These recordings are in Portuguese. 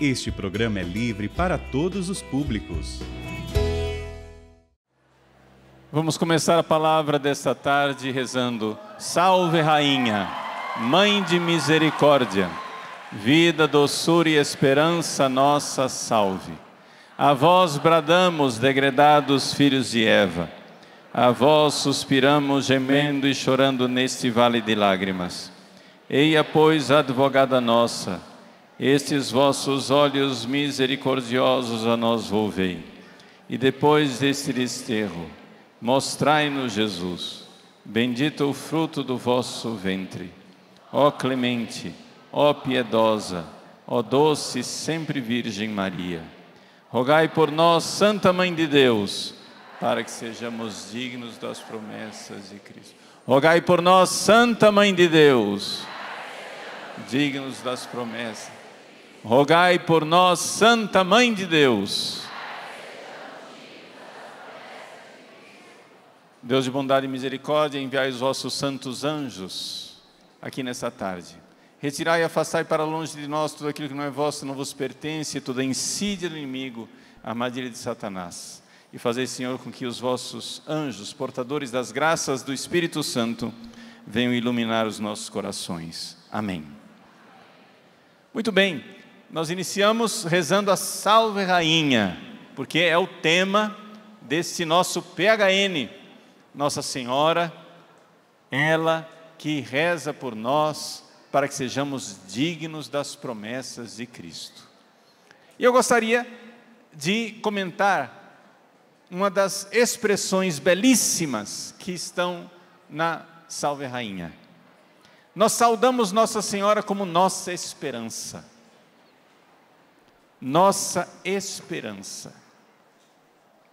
Este programa é livre para todos os públicos. Vamos começar a palavra desta tarde rezando: Salve Rainha, Mãe de Misericórdia, vida, doçura e esperança nossa, salve. A vós bradamos, degredados filhos de Eva, a vós suspiramos, gemendo e chorando neste vale de lágrimas. Eia, pois, advogada nossa, estes vossos olhos misericordiosos a nós volvei. E depois deste desterro, mostrai-nos Jesus, bendito o fruto do vosso ventre. Ó clemente, ó piedosa, ó doce sempre Virgem Maria, rogai por nós, Santa Mãe de Deus, para que sejamos dignos das promessas de Cristo. Rogai por nós, Santa Mãe de Deus, dignos das promessas rogai por nós, Santa Mãe de Deus. Deus de bondade e misericórdia, enviai os vossos santos anjos aqui nessa tarde. Retirai e afastai para longe de nós tudo aquilo que não é vosso, não vos pertence, toda insídia do inimigo, a armadilha de Satanás. E fazei, Senhor, com que os vossos anjos, portadores das graças do Espírito Santo, venham iluminar os nossos corações. Amém. Muito bem nós iniciamos rezando a Salve Rainha, porque é o tema desse nosso PHN, Nossa Senhora, ela que reza por nós para que sejamos dignos das promessas de Cristo. E eu gostaria de comentar uma das expressões belíssimas que estão na Salve Rainha. Nós saudamos Nossa Senhora como nossa esperança nossa esperança.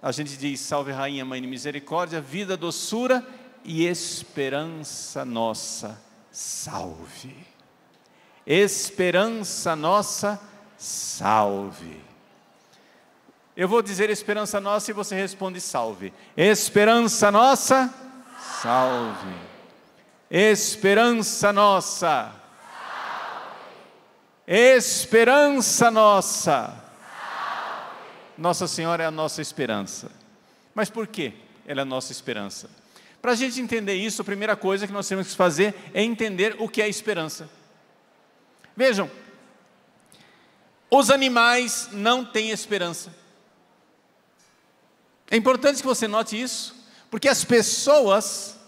A gente diz: Salve Rainha, Mãe de Misericórdia, vida, doçura e esperança nossa, salve. Esperança nossa, salve. Eu vou dizer esperança nossa e você responde salve. Esperança nossa, salve. Esperança nossa, Esperança nossa. Salve. Nossa Senhora é a nossa esperança. Mas por que Ela é a nossa esperança. Para a gente entender isso, a primeira coisa que nós temos que fazer é entender o que é esperança. Vejam, os animais não têm esperança. É importante que você note isso, porque as pessoas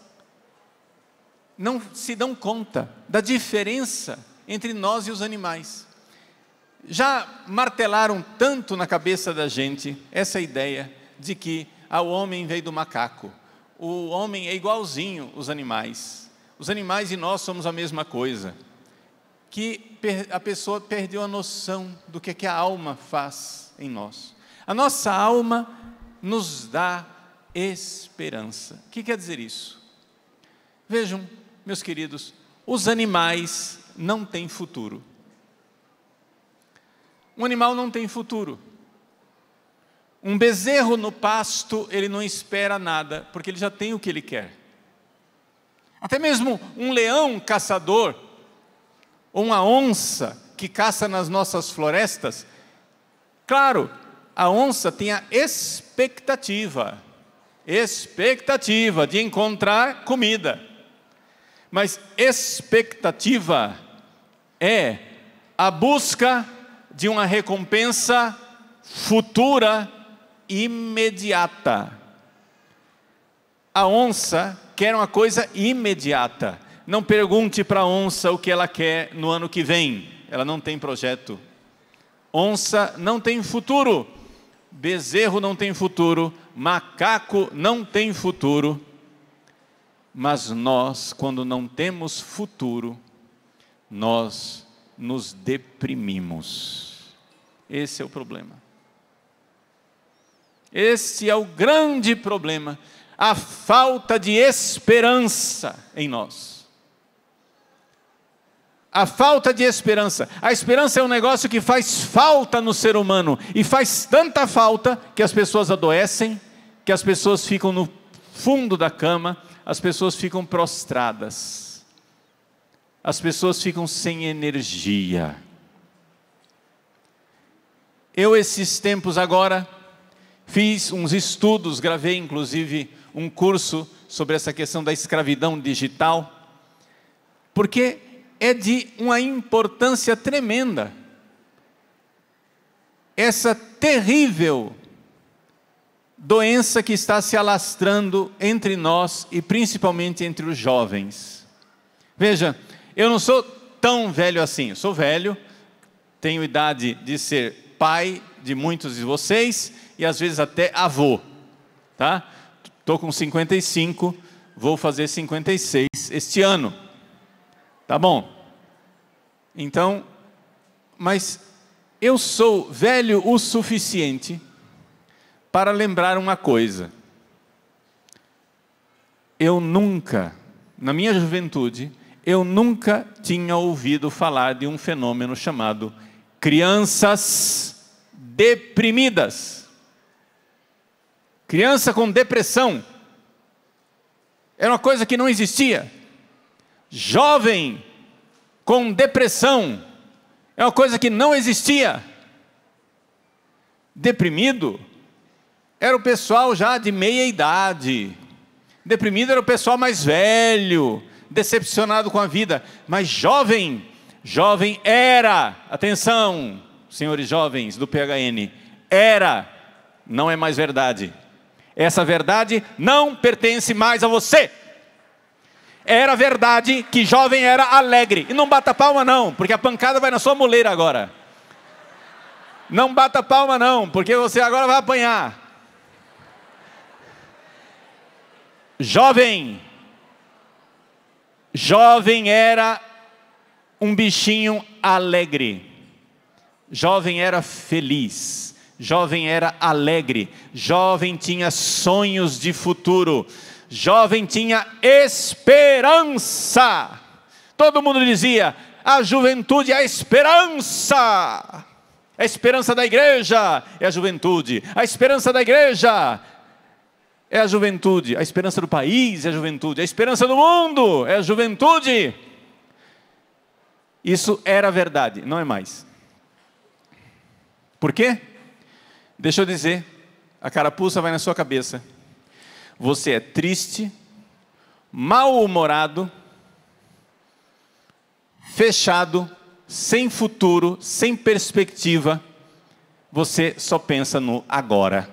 não se dão conta da diferença entre nós e os animais. Já martelaram tanto na cabeça da gente essa ideia de que ah, o homem veio do macaco, o homem é igualzinho os animais, os animais e nós somos a mesma coisa, que a pessoa perdeu a noção do que, é que a alma faz em nós. A nossa alma nos dá esperança. O que quer dizer isso? Vejam, meus queridos, os animais não tem futuro. Um animal não tem futuro. Um bezerro no pasto, ele não espera nada, porque ele já tem o que ele quer. Até mesmo um leão caçador, ou uma onça que caça nas nossas florestas, claro, a onça tem a expectativa, expectativa de encontrar comida, mas expectativa é a busca de uma recompensa futura imediata. A onça quer uma coisa imediata. Não pergunte para a onça o que ela quer no ano que vem. Ela não tem projeto. Onça não tem futuro. Bezerro não tem futuro. Macaco não tem futuro. Mas nós, quando não temos futuro, nós nos deprimimos. Esse é o problema. Esse é o grande problema, a falta de esperança em nós. A falta de esperança. A esperança é um negócio que faz falta no ser humano e faz tanta falta que as pessoas adoecem, que as pessoas ficam no fundo da cama, as pessoas ficam prostradas as pessoas ficam sem energia. Eu, esses tempos agora, fiz uns estudos, gravei inclusive um curso sobre essa questão da escravidão digital, porque é de uma importância tremenda. Essa terrível doença que está se alastrando entre nós e principalmente entre os jovens. Veja, eu não sou tão velho assim, eu sou velho, tenho idade de ser pai de muitos de vocês e às vezes até avô, tá? Estou com 55, vou fazer 56 este ano, tá bom? Então, mas eu sou velho o suficiente para lembrar uma coisa. Eu nunca, na minha juventude, eu nunca tinha ouvido falar de um fenômeno chamado crianças deprimidas. Criança com depressão. Era uma coisa que não existia. Jovem com depressão. É uma coisa que não existia. Deprimido era o pessoal já de meia idade. Deprimido era o pessoal mais velho decepcionado com a vida, mas jovem, jovem era, atenção, senhores jovens do PHN, era, não é mais verdade. Essa verdade não pertence mais a você. Era verdade que jovem era alegre. E não bata palma, não, porque a pancada vai na sua moleira agora. Não bata palma, não, porque você agora vai apanhar. Jovem Jovem era um bichinho alegre. Jovem era feliz. Jovem era alegre. Jovem tinha sonhos de futuro. Jovem tinha esperança. Todo mundo dizia: a juventude é a esperança. É a esperança da igreja é a juventude. A esperança da igreja é a juventude. A esperança do país é a juventude. A esperança do mundo é a juventude. Isso era verdade, não é mais. Por quê? Deixa eu dizer, a carapuça vai na sua cabeça. Você é triste, mal-humorado, fechado, sem futuro, sem perspectiva. Você só pensa no agora.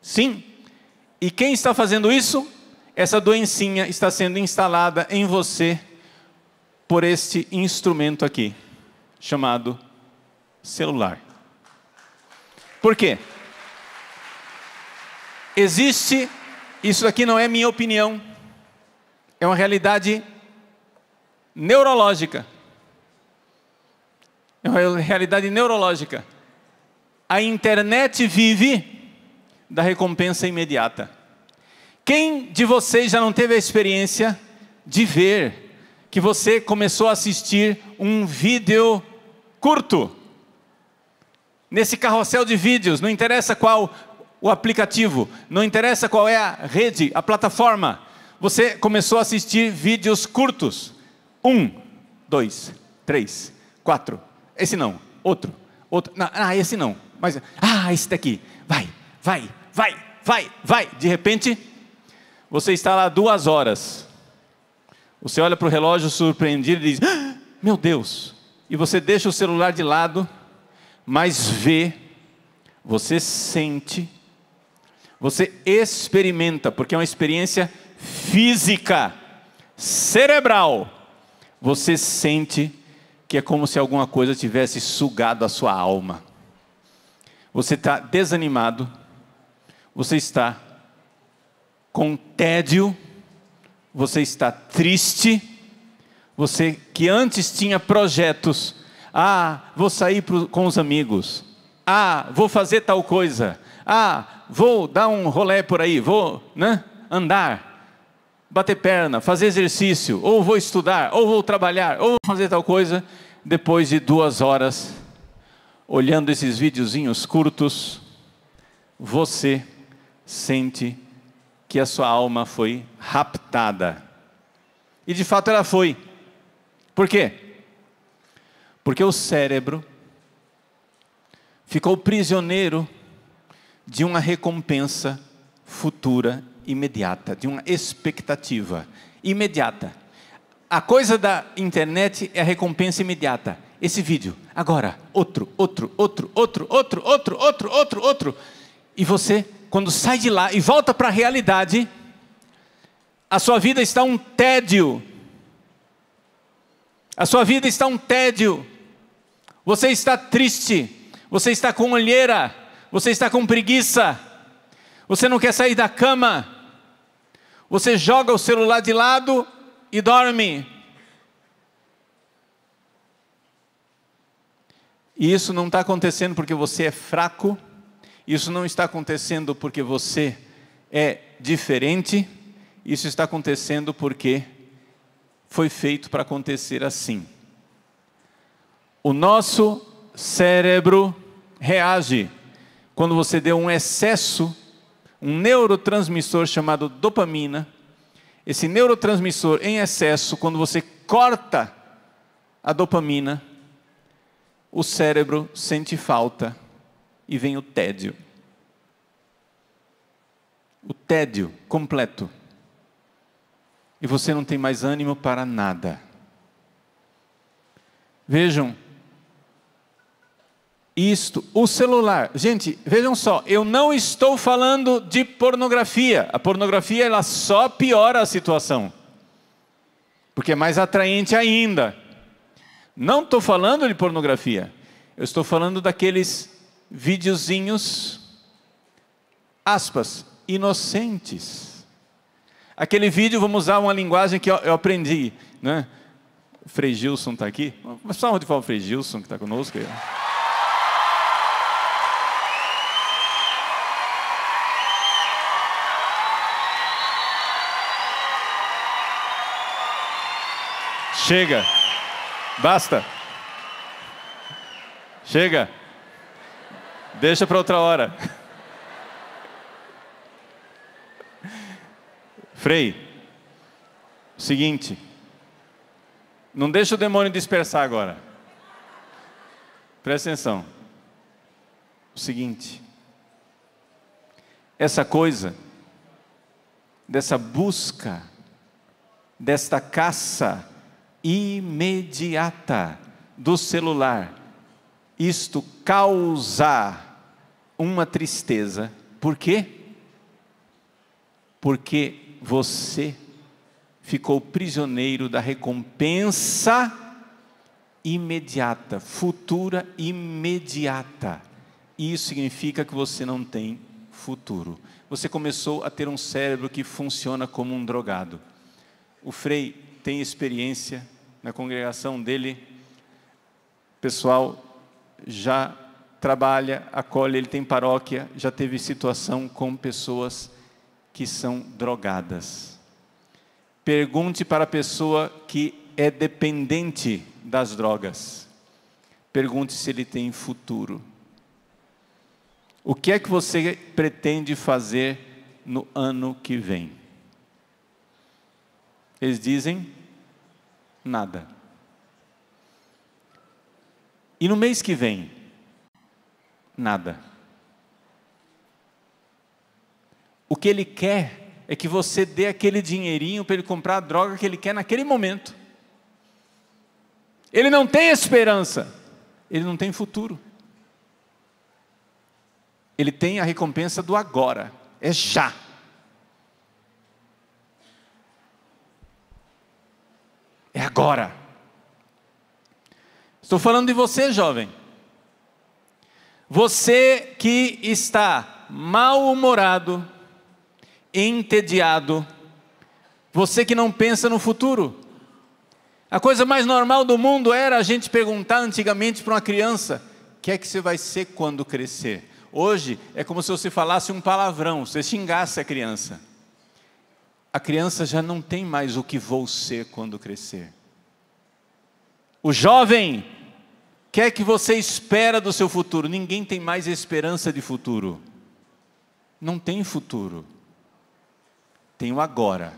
Sim, e quem está fazendo isso? Essa doencinha está sendo instalada em você por este instrumento aqui, chamado celular. Por quê? Existe, isso aqui não é minha opinião, é uma realidade neurológica. É uma realidade neurológica. A internet vive da recompensa imediata. Quem de vocês já não teve a experiência de ver que você começou a assistir um vídeo curto? Nesse carrossel de vídeos, não interessa qual o aplicativo, não interessa qual é a rede, a plataforma, você começou a assistir vídeos curtos. Um, dois, três, quatro. Esse não, outro, outro. Não, ah, esse não. Mas, ah, esse daqui. Vai, vai, vai, vai, vai. De repente, você está lá duas horas. Você olha para o relógio surpreendido e diz: ah, Meu Deus! E você deixa o celular de lado, mas vê, você sente, você experimenta, porque é uma experiência física, cerebral. Você sente que é como se alguma coisa tivesse sugado a sua alma. Você está desanimado, você está com tédio, você está triste, você que antes tinha projetos, ah, vou sair pro, com os amigos, ah, vou fazer tal coisa, ah, vou dar um rolé por aí, vou né, andar, bater perna, fazer exercício, ou vou estudar, ou vou trabalhar, ou vou fazer tal coisa, depois de duas horas, olhando esses videozinhos curtos, você sente que a sua alma foi raptada. E de fato ela foi. Por quê? Porque o cérebro ficou prisioneiro de uma recompensa futura imediata, de uma expectativa imediata. A coisa da internet é a recompensa imediata. Esse vídeo, agora, outro, outro, outro, outro, outro, outro, outro, outro, outro. E você quando sai de lá e volta para a realidade, a sua vida está um tédio. A sua vida está um tédio. Você está triste, você está com olheira, você está com preguiça, você não quer sair da cama, você joga o celular de lado e dorme. E isso não está acontecendo porque você é fraco isso não está acontecendo porque você é diferente, isso está acontecendo porque foi feito para acontecer assim. O nosso cérebro reage quando você deu um excesso, um neurotransmissor chamado dopamina. Esse neurotransmissor em excesso, quando você corta a dopamina, o cérebro sente falta e vem o tédio. O tédio completo. E você não tem mais ânimo para nada. Vejam, isto, o celular. Gente, vejam só, eu não estou falando de pornografia. A pornografia ela só piora a situação. Porque é mais atraente ainda. Não estou falando de pornografia. Eu estou falando daqueles videozinhos, aspas, inocentes. Aquele vídeo, vamos usar uma linguagem que eu, aprendi, né? O Frei Gilson está aqui. Uma salva de palmas o Frei Gilson, que está conosco. Aí. Chega. Basta. Chega. Deixa para outra hora. Frei, seguinte, não deixa o demônio dispersar agora. Presta atenção. O seguinte, essa coisa, dessa busca, desta caça imediata do celular, isto causa uma tristeza. Por quê? Porque você ficou prisioneiro da recompensa imediata, futura imediata. E isso significa que você não tem futuro. Você começou a ter um cérebro que funciona como um drogado. O Frei tem experiência na congregação dele, pessoal já trabalha, acolhe, ele tem paróquia, já teve situação com pessoas que são drogadas. Pergunte para a pessoa que é dependente das drogas. Pergunte se ele tem futuro. O que é que você pretende fazer no ano que vem? Eles dizem nada. E no mês que vem? nada. O que ele quer é que você dê aquele dinheirinho para ele comprar a droga que ele quer naquele momento. Ele não tem esperança, ele não tem futuro. Ele tem a recompensa do agora, é já. É agora. Estou falando de você, jovem. Você que está mal-humorado, entediado, você que não pensa no futuro. A coisa mais normal do mundo era a gente perguntar antigamente para uma criança: o que é que você vai ser quando crescer? Hoje é como se você falasse um palavrão, você xingasse a criança. A criança já não tem mais o que vou ser quando crescer. O jovem que é que você espera do seu futuro? Ninguém tem mais esperança de futuro. Não tem futuro. Tem o agora.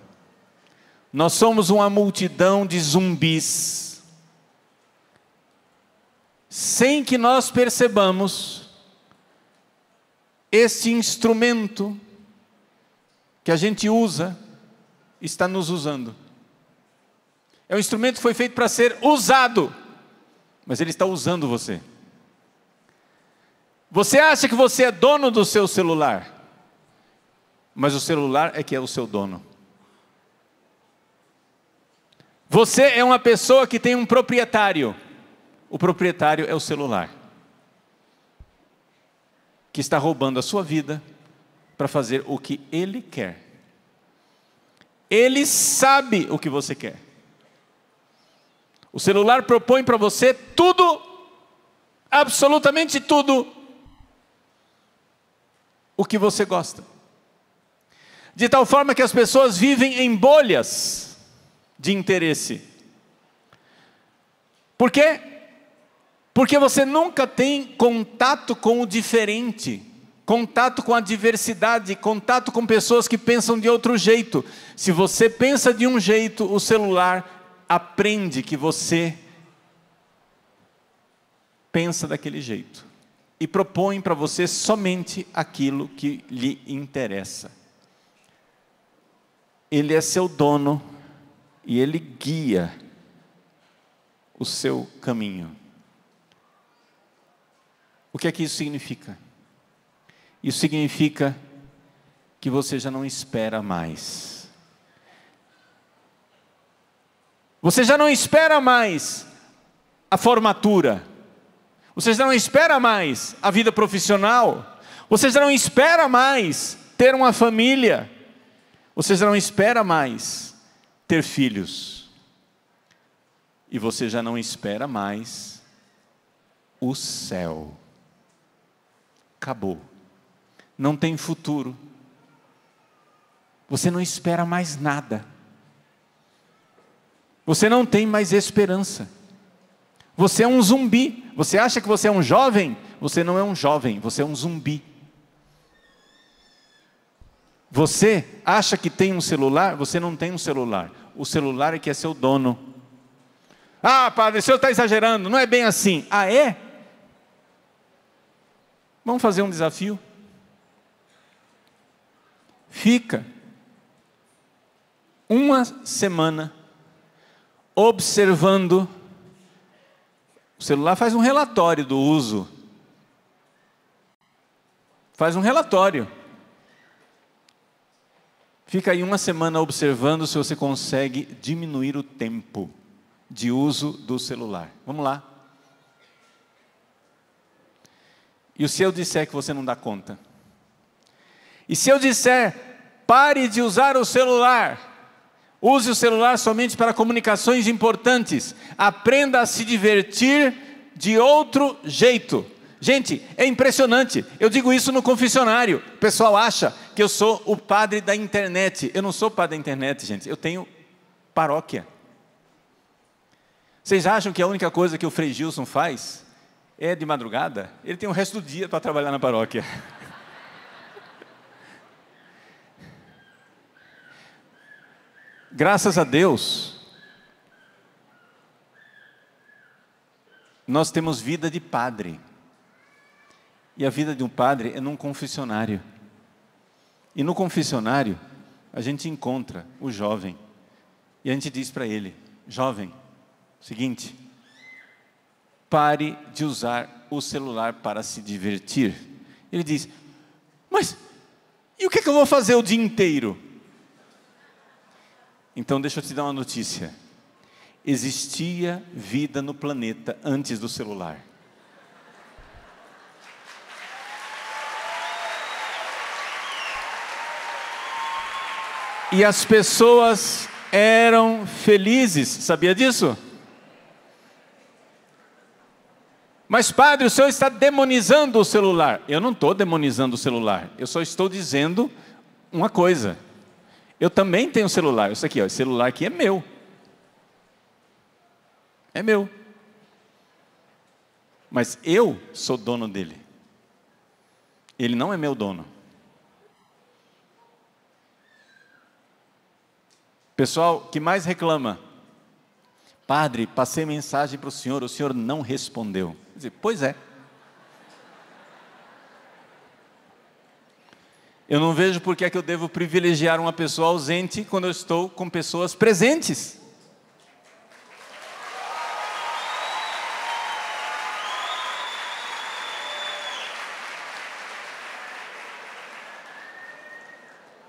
Nós somos uma multidão de zumbis. Sem que nós percebamos, este instrumento que a gente usa está nos usando. É um instrumento que foi feito para ser usado mas ele está usando você. Você acha que você é dono do seu celular, mas o celular é que é o seu dono. Você é uma pessoa que tem um proprietário, o proprietário é o celular, que está roubando a sua vida para fazer o que ele quer. Ele sabe o que você quer. O celular propõe para você tudo, absolutamente tudo, o que você gosta. De tal forma que as pessoas vivem em bolhas de interesse. Por quê? Porque você nunca tem contato com o diferente, contato com a diversidade, contato com pessoas que pensam de outro jeito. Se você pensa de um jeito, o celular aprende que você pensa daquele jeito e propõe para você somente aquilo que lhe interessa. Ele é seu dono e ele guia o seu caminho. O que é que isso significa? Isso significa que você já não espera mais. Você já não espera mais a formatura. Você já não espera mais a vida profissional. Você já não espera mais ter uma família. Você já não espera mais ter filhos. E você já não espera mais o céu. Acabou. Não tem futuro. Você não espera mais nada. Você não tem mais esperança. Você é um zumbi. Você acha que você é um jovem? Você não é um jovem, você é um zumbi. Você acha que tem um celular? Você não tem um celular. O celular é que é seu dono. Ah, padre, o senhor está exagerando, não é bem assim. Ah, é? Vamos fazer um desafio? Fica uma semana observando. O celular faz um relatório do uso. Faz um relatório. Fica aí uma semana observando se você consegue diminuir o tempo de uso do celular. Vamos lá. E se eu disser que você não dá conta? E se eu disser, pare de usar o celular? Use o celular somente para comunicações importantes. Aprenda a se divertir de outro jeito. Gente, é impressionante. Eu digo isso no confessionário. O pessoal acha que eu sou o padre da internet. Eu não sou o padre da internet, gente. Eu tenho paróquia. Vocês acham que a única coisa que o Frei Gilson faz é de madrugada? Ele tem o resto do dia para trabalhar na paróquia. Graças a Deus, nós temos vida de padre. E a vida de um padre é num confessionário. E no confessionário, a gente encontra o jovem. E a gente diz para ele: jovem, seguinte, pare de usar o celular para se divertir. Ele diz: mas e o que, é que eu vou fazer o dia inteiro? Então, deixa eu te dar uma notícia. Existia vida no planeta antes do celular. E as pessoas eram felizes, sabia disso? Mas, padre, o senhor está demonizando o celular. Eu não estou demonizando o celular, eu só estou dizendo uma coisa. Eu também tenho celular. Isso aqui, ó, esse celular aqui é meu. É meu. Mas eu sou dono dele. Ele não é meu dono. Pessoal que mais reclama, Padre, passei mensagem para o senhor, o senhor não respondeu. pois é. Eu não vejo por que é que eu devo privilegiar uma pessoa ausente quando eu estou com pessoas presentes.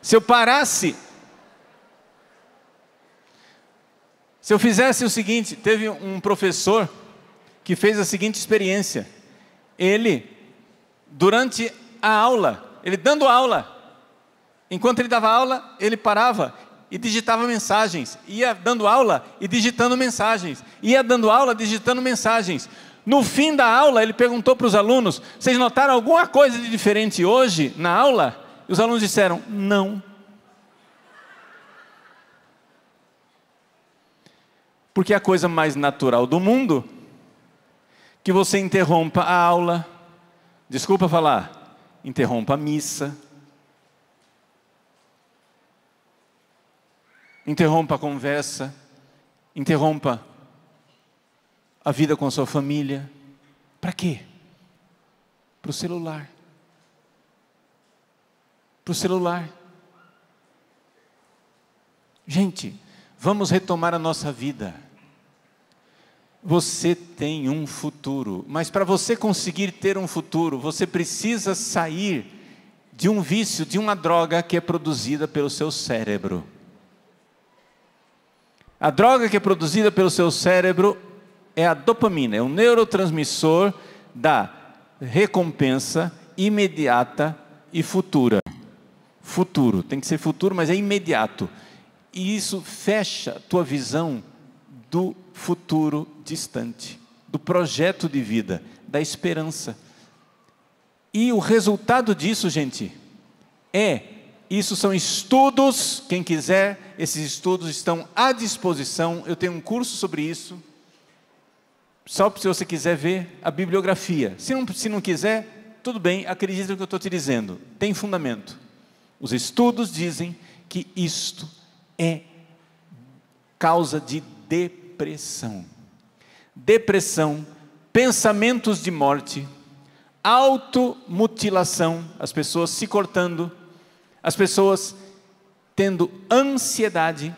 Se eu parasse, se eu fizesse o seguinte, teve um professor que fez a seguinte experiência. Ele, durante a aula, ele dando aula, Enquanto ele dava aula, ele parava e digitava mensagens. Ia dando aula e digitando mensagens. Ia dando aula, digitando mensagens. No fim da aula, ele perguntou para os alunos: Vocês notaram alguma coisa de diferente hoje na aula? E os alunos disseram: Não. Porque é a coisa mais natural do mundo que você interrompa a aula, desculpa falar, interrompa a missa, interrompa a conversa, interrompa a vida com a sua família. Para quê? Para o celular. Para o celular. Gente, vamos retomar a nossa vida. Você tem um futuro, mas para você conseguir ter um futuro, você precisa sair de um vício, de uma droga que é produzida pelo seu cérebro. A droga que é produzida pelo seu cérebro é a dopamina, é um neurotransmissor da recompensa imediata e futura. Futuro, tem que ser futuro, mas é imediato. E isso fecha tua visão do futuro distante, do projeto de vida, da esperança. E o resultado disso, gente, é isso são estudos, quem quiser, esses estudos estão à disposição. Eu tenho um curso sobre isso. Só se você quiser ver a bibliografia. Se não, se não quiser, tudo bem, acredita no que eu estou te dizendo. Tem fundamento. Os estudos dizem que isto é causa de depressão. Depressão, pensamentos de morte, automutilação, as pessoas se cortando as pessoas tendo ansiedade,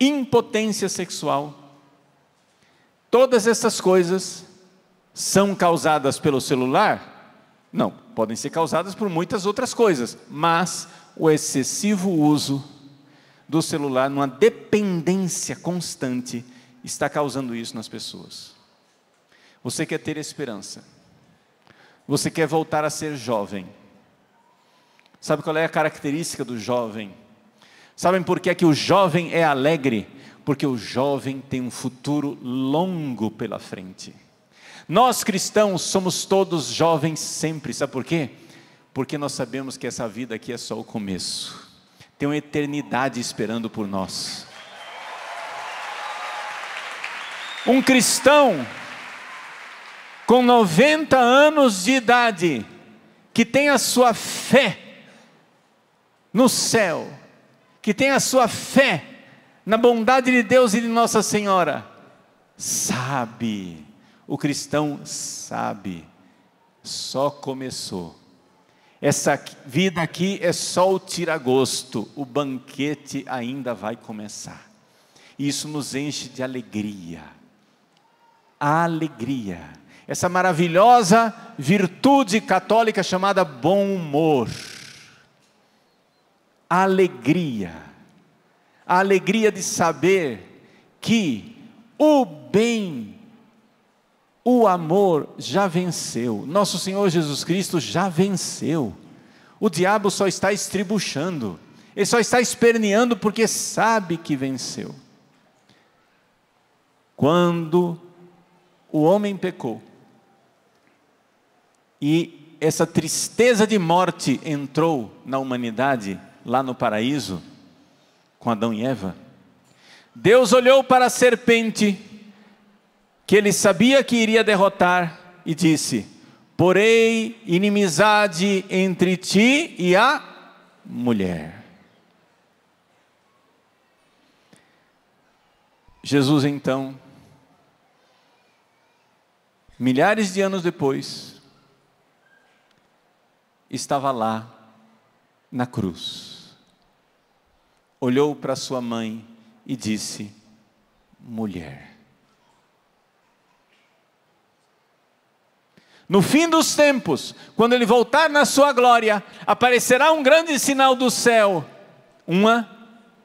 impotência sexual, todas essas coisas são causadas pelo celular? Não, podem ser causadas por muitas outras coisas, mas o excessivo uso do celular, numa dependência constante, está causando isso nas pessoas. Você quer ter esperança, você quer voltar a ser jovem Sabe qual é a característica do jovem? Sabem por que é que o jovem é alegre? Porque o jovem tem um futuro longo pela frente. Nós cristãos somos todos jovens sempre, sabe por quê? Porque nós sabemos que essa vida aqui é só o começo. Tem uma eternidade esperando por nós. Um cristão com 90 anos de idade, que tem a sua fé no céu, que tem a sua fé na bondade de Deus e de Nossa Senhora, sabe, o cristão sabe, só começou. Essa vida aqui é só o tiragosto, o banquete ainda vai começar. E isso nos enche de alegria. A alegria, essa maravilhosa virtude católica chamada bom humor a alegria, a alegria de saber que o bem, o amor já venceu, nosso Senhor Jesus Cristo já venceu, o diabo só está estribuchando, ele só está esperneando porque sabe que venceu. Quando o homem pecou, e essa tristeza de morte entrou na humanidade, lá no paraíso com Adão e Eva. Deus olhou para a serpente, que ele sabia que iria derrotar, e disse: Porei inimizade entre ti e a mulher. Jesus então, milhares de anos depois, estava lá na cruz olhou para sua mãe e disse: Mulher. No fim dos tempos, quando ele voltar na sua glória, aparecerá um grande sinal do céu: uma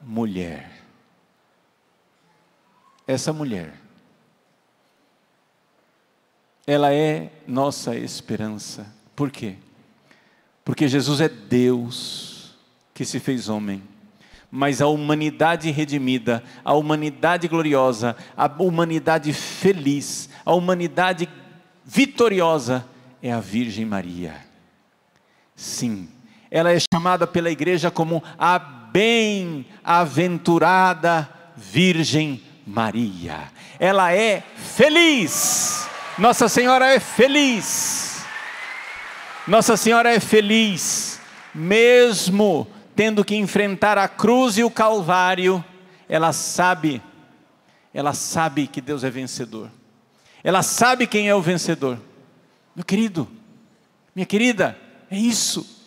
mulher. Essa mulher, ela é nossa esperança. Por quê? Porque Jesus é Deus que se fez homem mas a humanidade redimida, a humanidade gloriosa, a humanidade feliz, a humanidade vitoriosa é a Virgem Maria. Sim, ela é chamada pela igreja como a bem-aventurada Virgem Maria. Ela é feliz. Nossa Senhora é feliz. Nossa Senhora é feliz, mesmo tendo que enfrentar a cruz e o calvário, ela sabe, ela sabe que Deus é vencedor. Ela sabe quem é o vencedor. Meu querido, minha querida, é isso.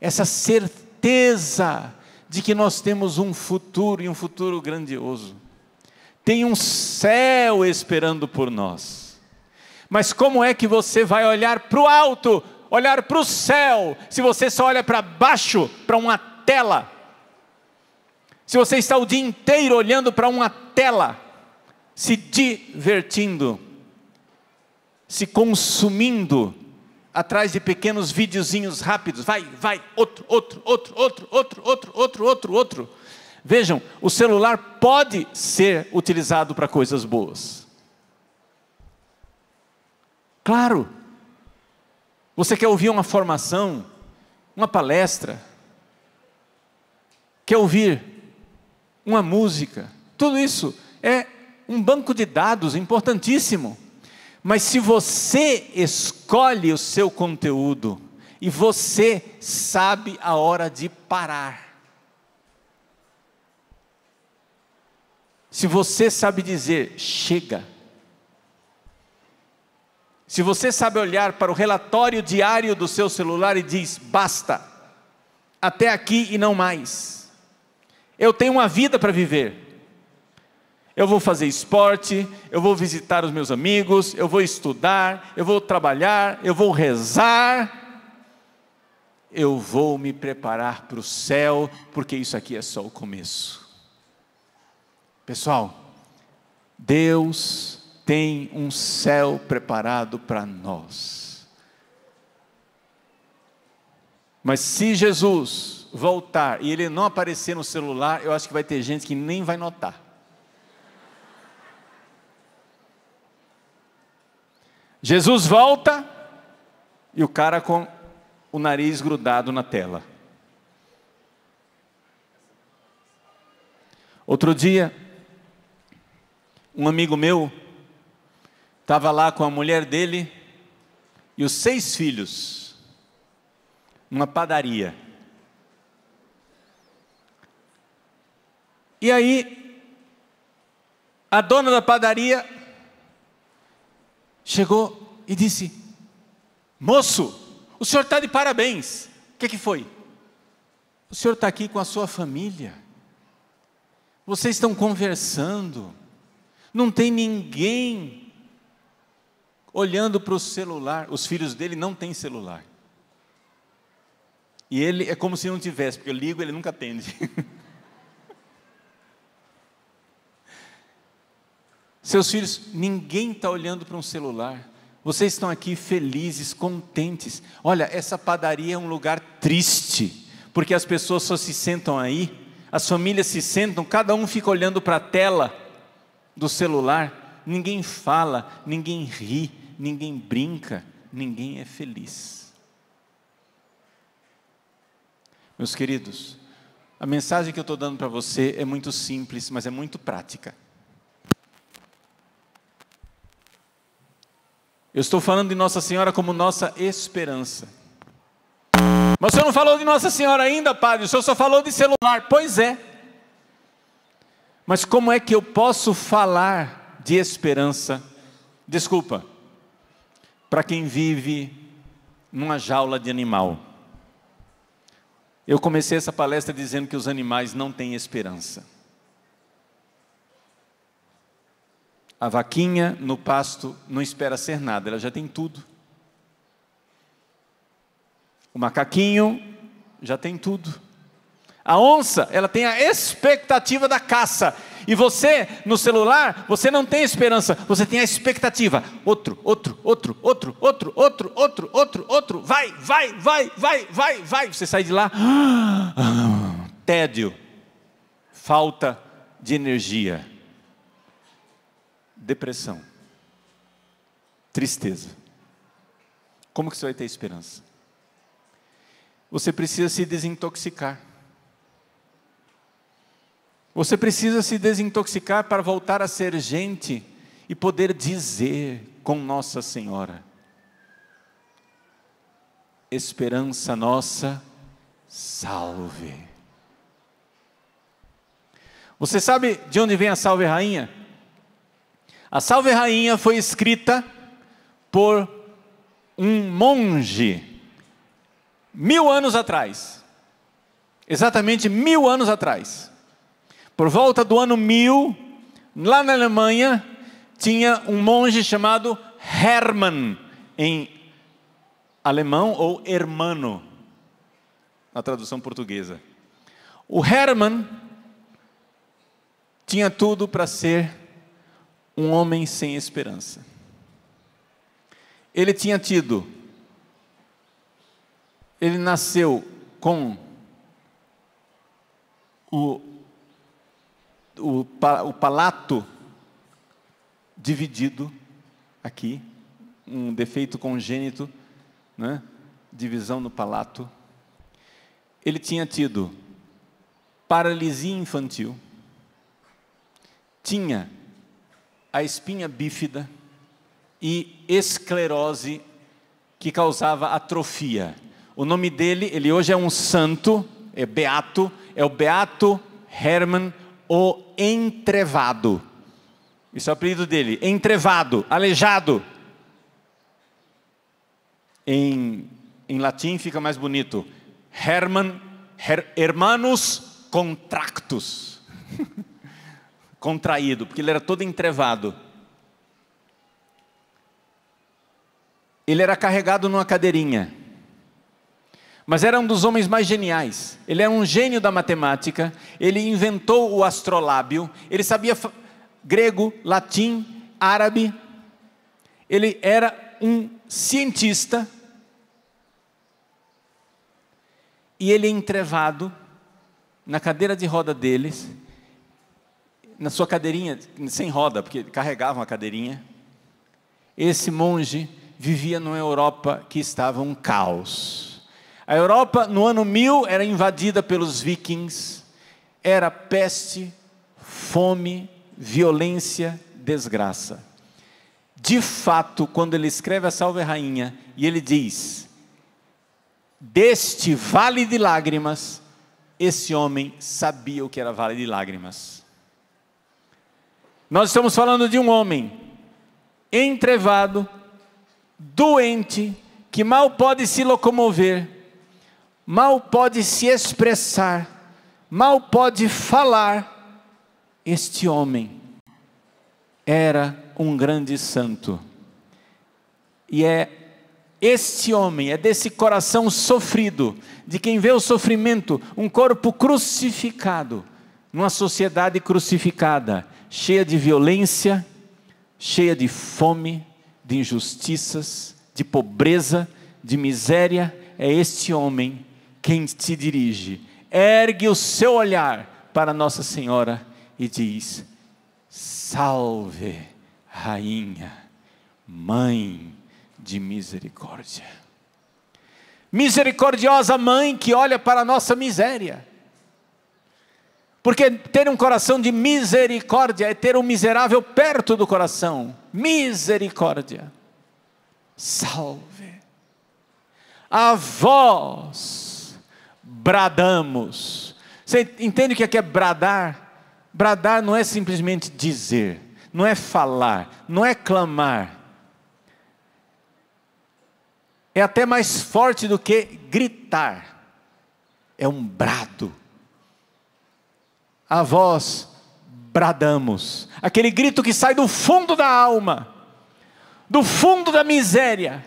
Essa certeza de que nós temos um futuro e um futuro grandioso. Tem um céu esperando por nós. Mas como é que você vai olhar para o alto olhar para o céu, se você só olha para baixo, para uma tela, se você está o dia inteiro olhando para uma tela, se divertindo, se consumindo atrás de pequenos videozinhos rápidos, vai, vai, outro, outro, outro, outro, outro, outro, outro, outro, outro. Vejam, o celular pode ser utilizado para coisas boas. Claro, você quer ouvir uma formação, uma palestra, quer ouvir uma música, tudo isso é um banco de dados importantíssimo. Mas se você escolhe o seu conteúdo e você sabe a hora de parar, se você sabe dizer chega, se você sabe olhar para o relatório diário do seu celular e diz basta, até aqui e não mais. Eu tenho uma vida para viver. Eu vou fazer esporte, eu vou visitar os meus amigos, eu vou estudar, eu vou trabalhar, eu vou rezar. Eu vou me preparar para o céu, porque isso aqui é só o começo. Pessoal, Deus tem um céu preparado para nós. Mas se Jesus voltar e ele não aparecer no celular, eu acho que vai ter gente que nem vai notar. Jesus volta e o cara com o nariz grudado na tela. Outro dia, um amigo meu estava lá com a mulher dele e os seis filhos, numa padaria. E aí, a dona da padaria chegou e disse: Moço, o senhor está de parabéns. O que, que foi? O senhor está aqui com a sua família. Vocês estão conversando. Não tem ninguém olhando para o celular. Os filhos dele não têm celular. E ele é como se não tivesse, porque eu ligo ele nunca atende. Seus filhos, ninguém está olhando para um celular. Vocês estão aqui felizes, contentes. Olha, essa padaria é um lugar triste, porque as pessoas só se sentam aí, as famílias se sentam, cada um fica olhando para a tela do celular. Ninguém fala, ninguém ri, ninguém brinca, ninguém é feliz. Meus queridos, a mensagem que eu estou dando para você é muito simples, mas é muito prática. Eu estou falando de Nossa Senhora como nossa esperança. Mas o senhor não falou de Nossa Senhora ainda, padre, o senhor só falou de celular. Pois é. Mas como é que eu posso falar de esperança? Desculpa, para quem vive numa jaula de animal. Eu comecei essa palestra dizendo que os animais não têm esperança. A vaquinha no pasto não espera ser nada, ela já tem tudo. O macaquinho já tem tudo. A onça, ela tem a expectativa da caça. E você, no celular, você não tem esperança, você tem a expectativa. Outro, outro, outro, outro, outro, outro, outro, outro, outro. Vai, vai, vai, vai, vai, vai. Você sai de lá. Tédio. Falta de energia. Depressão. Tristeza. Como que você vai ter esperança? Você precisa se desintoxicar. Você precisa se desintoxicar para voltar a ser gente e poder dizer com Nossa Senhora: Esperança nossa, salve. Você sabe de onde vem a Salve Rainha? A Salve Rainha foi escrita por um monge, mil anos atrás. Exatamente mil anos atrás. Por volta do ano 1000, lá na Alemanha, tinha um monge chamado Hermann, em alemão ou hermano, na tradução portuguesa. O Hermann tinha tudo para ser um homem sem esperança. Ele tinha tido, ele nasceu com o o, o palato dividido aqui, um defeito congênito, né? divisão no palato. Ele tinha tido paralisia infantil, tinha a espinha bífida e esclerose que causava atrofia. O nome dele, ele hoje é um santo, é beato, é o Beato Hermann o entrevado. Isso é o apelido dele, entrevado, aleijado. Em, em latim fica mais bonito, Herman, her, hermanos contractus. Contraído, porque ele era todo entrevado. Ele era carregado numa cadeirinha. Mas era um dos homens mais geniais. Ele era um gênio da matemática, ele inventou o astrolábio, ele sabia grego, latim, árabe. Ele era um cientista. E ele é entrevado na cadeira de roda deles, na sua cadeirinha, sem roda, porque carregavam a cadeirinha. Esse monge vivia numa Europa que estava um caos a Europa, no ano 1000, era invadida pelos vikings, era peste, fome, violência, desgraça. De fato, quando ele escreve a Salve Rainha, e ele diz: Deste vale de lágrimas, esse homem sabia o que era vale de lágrimas. Nós estamos falando de um homem entrevado, doente, que mal pode se locomover, mal pode se expressar, mal pode falar, este homem era um grande santo. E é este homem, é desse coração sofrido, de quem vê o sofrimento, um corpo crucificado, numa sociedade crucificada, cheia de violência, cheia de fome, de injustiças, de pobreza, de miséria, é este homem quem se dirige, ergue o seu olhar para Nossa Senhora e diz: Salve, Rainha, Mãe de Misericórdia. Misericordiosa Mãe que olha para a nossa miséria. Porque ter um coração de misericórdia é ter o um miserável perto do coração. Misericórdia. Salve. A vós bradamos. Você entende o é que é, bradar? Bradar não é simplesmente dizer, não é falar, não é clamar. É até mais forte do que gritar. É um brado. A voz bradamos, aquele grito que sai do fundo da alma, do fundo da miséria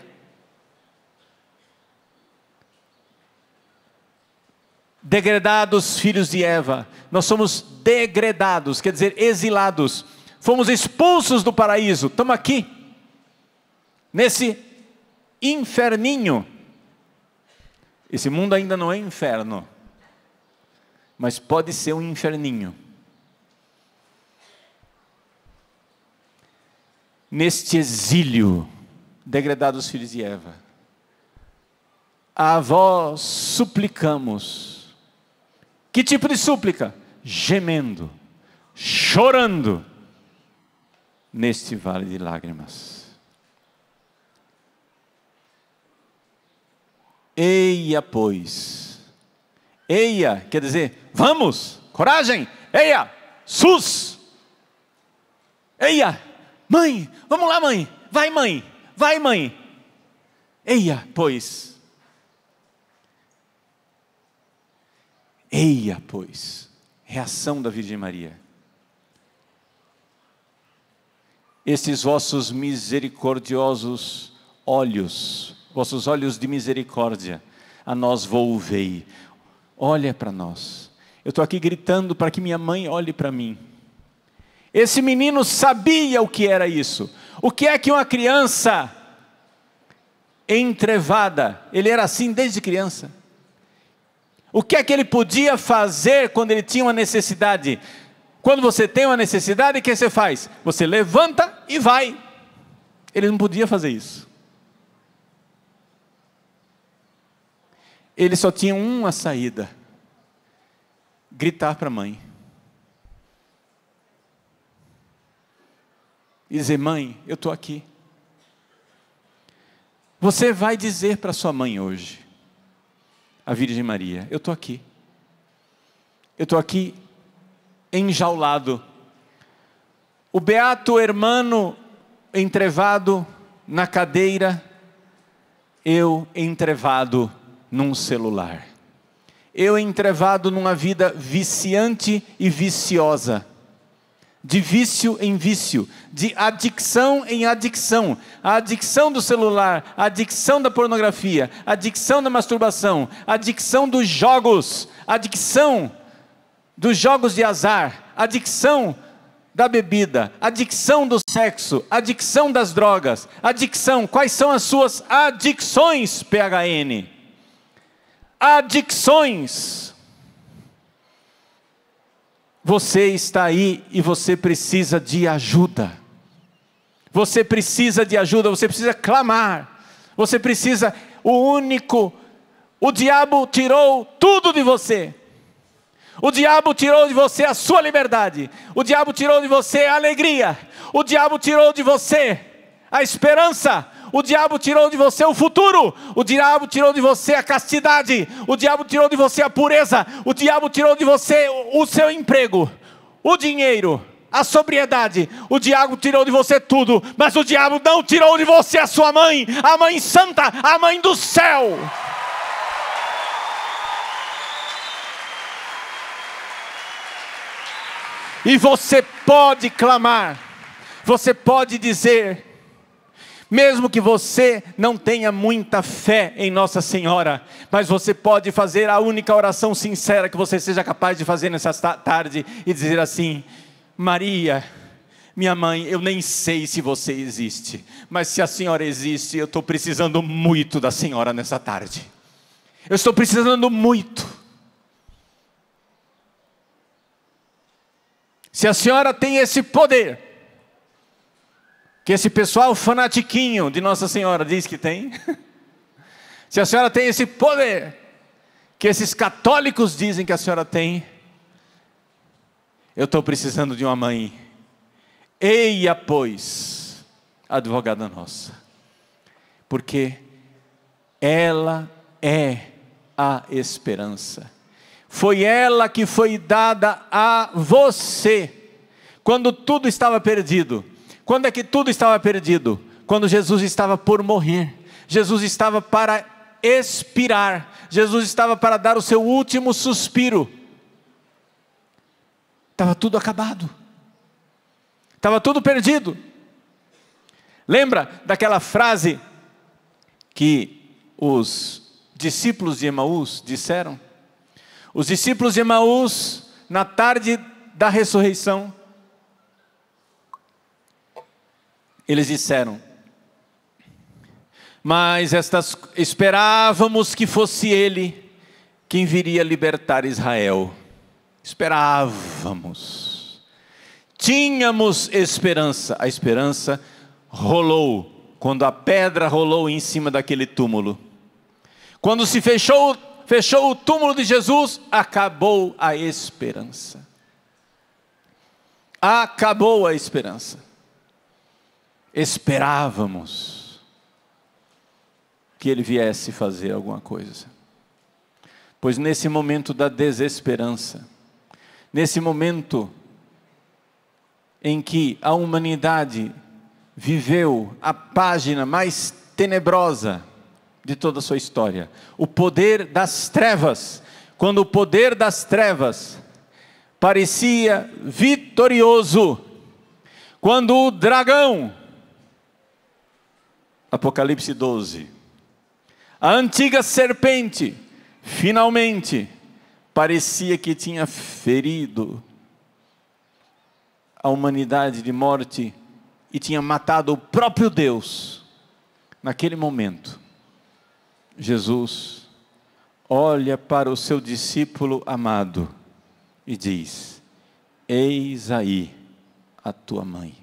degradados filhos de Eva. Nós somos degradados, quer dizer, exilados. Fomos expulsos do paraíso. Estamos aqui, nesse inferninho. Esse mundo ainda não é inferno, mas pode ser um inferninho. Neste exílio, degradados filhos de Eva, a vós suplicamos que tipo de súplica? Gemendo, chorando neste vale de lágrimas. Eia, pois. Eia quer dizer, vamos, coragem. Eia, sus. Eia, mãe, vamos lá, mãe. Vai, mãe. Vai, mãe. Eia, pois. Eia, pois, reação da Virgem Maria. Esses vossos misericordiosos olhos, vossos olhos de misericórdia, a nós volvei. Olha para nós. Eu estou aqui gritando para que minha mãe olhe para mim. Esse menino sabia o que era isso. O que é que uma criança entrevada, ele era assim desde criança. O que é que ele podia fazer quando ele tinha uma necessidade? Quando você tem uma necessidade, o que você faz? Você levanta e vai. Ele não podia fazer isso. Ele só tinha uma saída: gritar para a mãe. E dizer: Mãe, eu estou aqui. Você vai dizer para sua mãe hoje a Virgem Maria: Eu estou aqui. Eu estou aqui enjaulado. O beato hermano entrevado na cadeira, eu entrevado num celular. Eu entrevado numa vida viciante e viciosa de vício em vício, de adicção em adicção, a adicção do celular, a adicção da pornografia, a adicção da masturbação, a adicção dos jogos, a adicção dos jogos de azar, a adicção da bebida, a adicção do sexo, a adicção das drogas, a adicção, quais são as suas adicções, PHN? Adicções. Você está aí e você precisa de ajuda. Você precisa de ajuda, você precisa clamar. Você precisa o único o diabo tirou tudo de você. O diabo tirou de você a sua liberdade. O diabo tirou de você a alegria. O diabo tirou de você a esperança. O diabo tirou de você o futuro. O diabo tirou de você a castidade. O diabo tirou de você a pureza. O diabo tirou de você o seu emprego, o dinheiro, a sobriedade. O diabo tirou de você tudo. Mas o diabo não tirou de você a sua mãe, a mãe santa, a mãe do céu. E você pode clamar, você pode dizer mesmo que você não tenha muita fé em Nossa Senhora, mas você pode fazer a única oração sincera que você seja capaz de fazer nessa tarde e dizer assim: Maria, minha mãe, eu nem sei se você existe, mas se a senhora existe, eu estou precisando muito da senhora nessa tarde. Eu estou precisando muito. Se a senhora tem esse poder, que esse pessoal fanatiquinho de Nossa Senhora diz que tem, se a senhora tem esse poder que esses católicos dizem que a senhora tem, eu estou precisando de uma mãe. Eia, pois, advogada nossa, porque ela é a esperança. Foi ela que foi dada a você quando tudo estava perdido quando é que tudo estava perdido? Quando Jesus estava por morrer. Jesus estava para expirar. Jesus estava para dar o seu último suspiro. Estava tudo acabado. Estava tudo perdido. Lembra daquela frase que os discípulos de Emaús disseram? Os discípulos de Emaús, na tarde da ressurreição, eles disseram: Mas estas esperávamos que fosse ele quem viria libertar Israel. Esperávamos. Tínhamos esperança. A esperança rolou quando a pedra rolou em cima daquele túmulo. Quando se fechou, fechou o túmulo de Jesus, acabou a esperança. Acabou a esperança esperávamos que ele viesse fazer alguma coisa. Pois nesse momento da desesperança, nesse momento em que a humanidade viveu a página mais tenebrosa de toda a sua história, o poder das trevas, quando o poder das trevas parecia vitorioso, quando o dragão Apocalipse 12. A antiga serpente, finalmente, parecia que tinha ferido a humanidade de morte e tinha matado o próprio Deus. Naquele momento, Jesus olha para o seu discípulo amado e diz: Eis aí a tua mãe.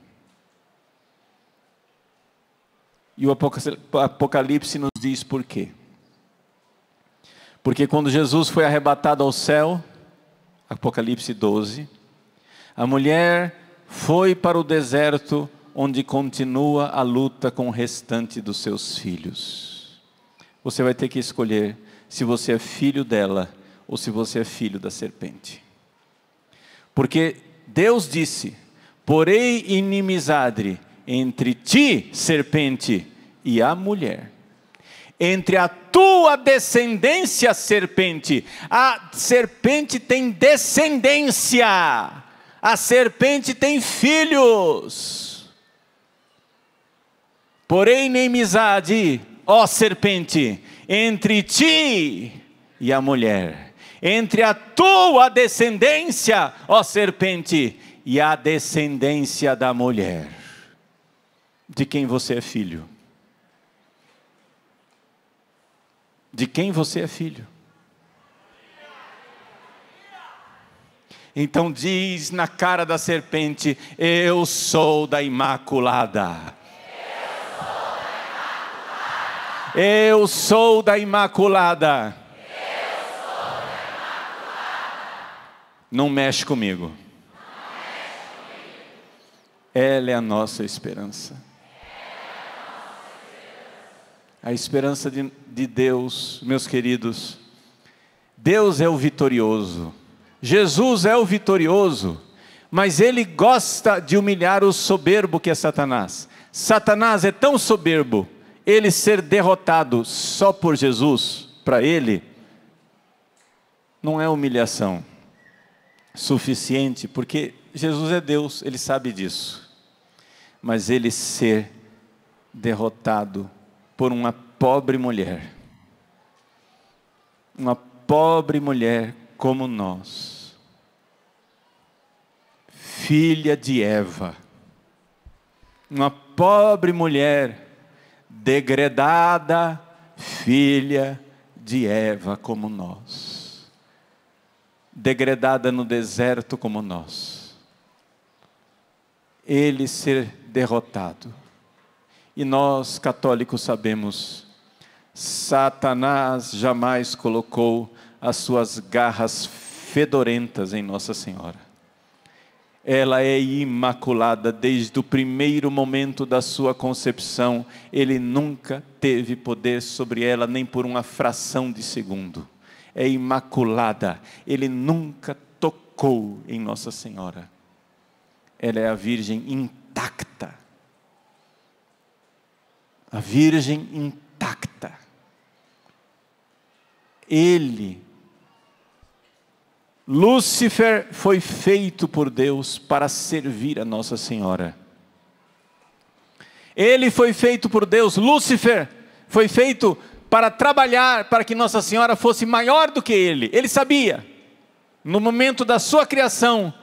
E o Apocalipse nos diz por quê. Porque quando Jesus foi arrebatado ao céu, Apocalipse 12, a mulher foi para o deserto onde continua a luta com o restante dos seus filhos. Você vai ter que escolher se você é filho dela ou se você é filho da serpente. Porque Deus disse: Porei inimizade entre ti, serpente, e a mulher, entre a tua descendência, serpente. A serpente tem descendência, a serpente tem filhos. Porém, inimizade, ó serpente, entre ti e a mulher, entre a tua descendência, ó serpente, e a descendência da mulher de quem você é filho. De quem você é filho. Então diz na cara da serpente: Eu sou da Imaculada. Eu sou da Imaculada. Não mexe comigo. Ela é a nossa esperança. A esperança de, de Deus, meus queridos. Deus é o vitorioso. Jesus é o vitorioso. Mas ele gosta de humilhar o soberbo que é Satanás. Satanás é tão soberbo, ele ser derrotado só por Jesus, para ele, não é humilhação suficiente, porque Jesus é Deus, ele sabe disso. Mas ele ser derrotado por uma pobre mulher. Uma pobre mulher como nós, filha de Eva, uma pobre mulher degradada, filha de Eva como nós, degradada no deserto como nós, ele ser derrotado e nós, católicos, sabemos: Satanás jamais colocou as suas garras fedorentas em Nossa Senhora. Ela é imaculada desde o primeiro momento da sua concepção. Ele nunca teve poder sobre ela, nem por uma fração de segundo. É imaculada. Ele nunca tocou em Nossa Senhora. Ela é a Virgem intacta a virgem intacta. Ele, Lúcifer, foi feito por Deus para servir a Nossa Senhora. Ele foi feito por Deus, Lúcifer foi feito para trabalhar para que Nossa Senhora fosse maior do que ele. Ele sabia, no momento da sua criação,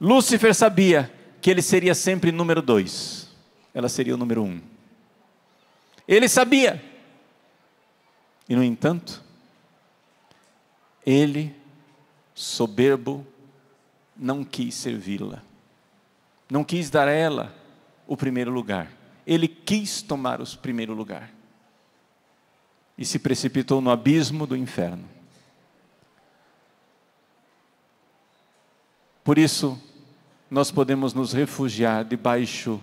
Lúcifer sabia que ele seria sempre número dois, ela seria o número um. Ele sabia. E, no entanto, ele, soberbo, não quis servi-la, não quis dar a ela o primeiro lugar, ele quis tomar o primeiro lugar e se precipitou no abismo do inferno. Por isso, nós podemos nos refugiar debaixo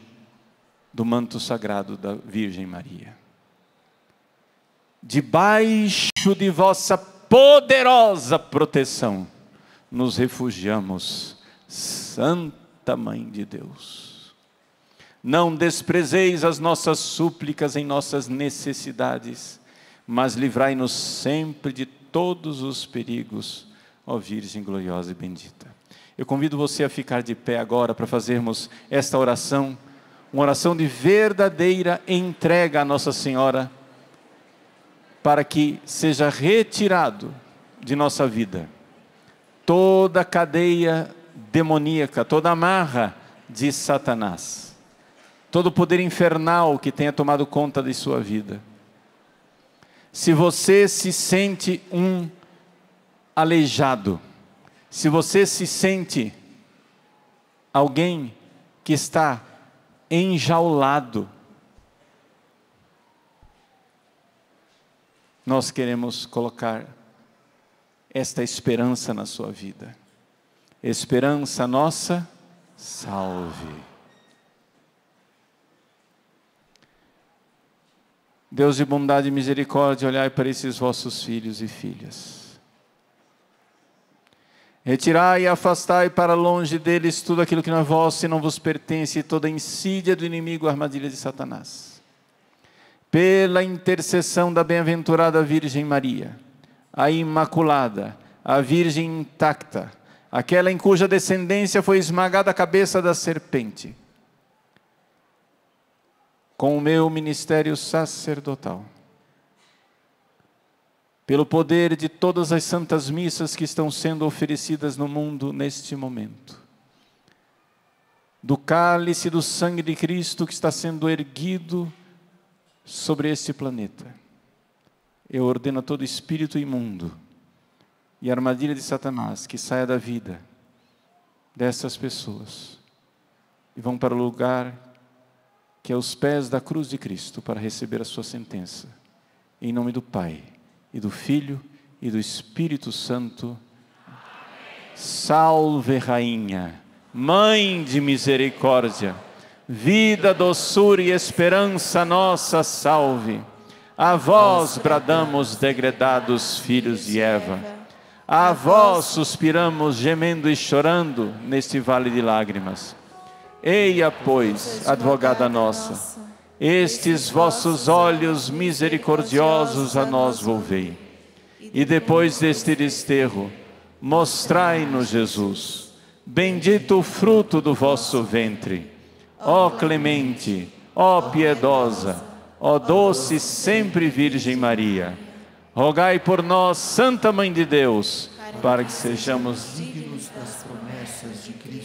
do manto sagrado da Virgem Maria. Debaixo de vossa poderosa proteção, nos refugiamos, Santa Mãe de Deus. Não desprezeis as nossas súplicas em nossas necessidades, mas livrai-nos sempre de todos os perigos, ó Virgem gloriosa e bendita. Eu convido você a ficar de pé agora para fazermos esta oração uma oração de verdadeira entrega a Nossa Senhora, para que seja retirado de nossa vida toda cadeia demoníaca, toda amarra de Satanás, todo o poder infernal que tenha tomado conta de sua vida. Se você se sente um aleijado, se você se sente alguém que está enjaulado. Nós queremos colocar esta esperança na sua vida. Esperança nossa, salve. Deus de bondade e misericórdia, olhai para esses vossos filhos e filhas. Retirai e afastai para longe deles tudo aquilo que não é vosso e não vos pertence, toda insídia do inimigo, armadilha de Satanás. Pela intercessão da bem-aventurada Virgem Maria, a Imaculada, a Virgem intacta, aquela em cuja descendência foi esmagada a cabeça da serpente, com o meu ministério sacerdotal, pelo poder de todas as santas missas que estão sendo oferecidas no mundo neste momento, do cálice do sangue de Cristo que está sendo erguido sobre este planeta. Eu ordeno a todo espírito imundo e armadilha de Satanás que saia da vida dessas pessoas e vão para o lugar que é os pés da cruz de Cristo para receber a sua sentença. Em nome do Pai e do Filho e do Espírito Santo. Salve, Rainha, Mãe de Misericórdia, vida, doçura e esperança nossa, salve. A vós bradamos, degredados filhos de Eva. A vós suspiramos, gemendo e chorando neste vale de lágrimas. Eia, pois, advogada nossa estes vossos olhos misericordiosos a nós volvei. E depois deste desterro, mostrai-nos Jesus, bendito o fruto do vosso ventre. Ó clemente, ó piedosa, ó doce sempre Virgem Maria, rogai por nós, Santa Mãe de Deus, para que sejamos dignos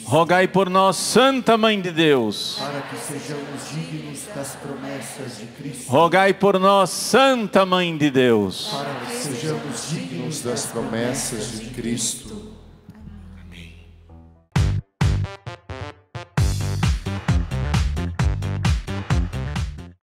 Rogai por nós, Santa Mãe de Deus. Para que sejamos dignos das promessas de Cristo. Rogai por nós, Santa Mãe de Deus. Para que sejamos dignos das promessas de Cristo.